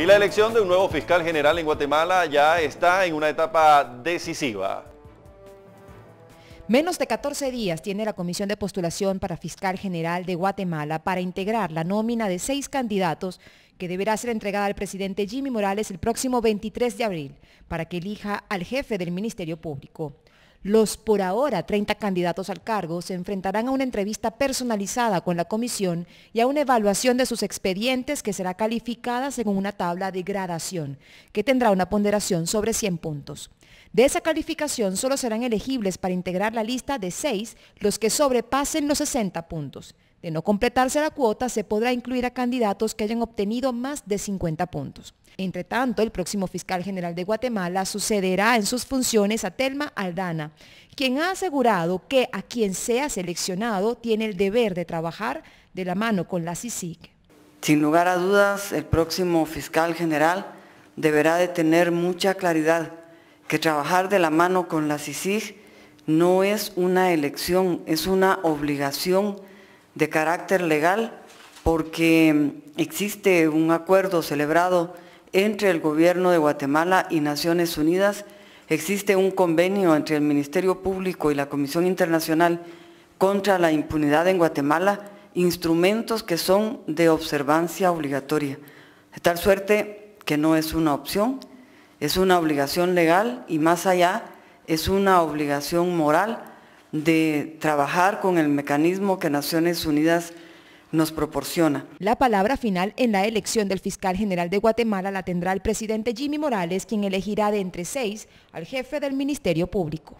Y la elección de un nuevo fiscal general en Guatemala ya está en una etapa decisiva. Menos de 14 días tiene la Comisión de Postulación para Fiscal General de Guatemala para integrar la nómina de seis candidatos que deberá ser entregada al presidente Jimmy Morales el próximo 23 de abril para que elija al jefe del Ministerio Público. Los por ahora 30 candidatos al cargo se enfrentarán a una entrevista personalizada con la comisión y a una evaluación de sus expedientes que será calificada según una tabla de gradación, que tendrá una ponderación sobre 100 puntos. De esa calificación solo serán elegibles para integrar la lista de 6 los que sobrepasen los 60 puntos. De no completarse la cuota, se podrá incluir a candidatos que hayan obtenido más de 50 puntos. Entre tanto, el próximo fiscal general de Guatemala sucederá en sus funciones a Telma Aldana, quien ha asegurado que a quien sea seleccionado tiene el deber de trabajar de la mano con la CICIG. Sin lugar a dudas, el próximo fiscal general deberá de tener mucha claridad que trabajar de la mano con la CICIG no es una elección, es una obligación de carácter legal porque mm, existe un acuerdo celebrado entre el gobierno de Guatemala y Naciones Unidas, existe un convenio entre el Ministerio Público y la Comisión Internacional contra la impunidad en Guatemala, instrumentos que son de observancia obligatoria. De tal suerte que no es una opción, es una obligación legal y más allá es una obligación moral de trabajar con el mecanismo que Naciones Unidas nos proporciona. La palabra final en la elección del fiscal general de Guatemala la tendrá el presidente Jimmy Morales, quien elegirá de entre seis al jefe del Ministerio Público.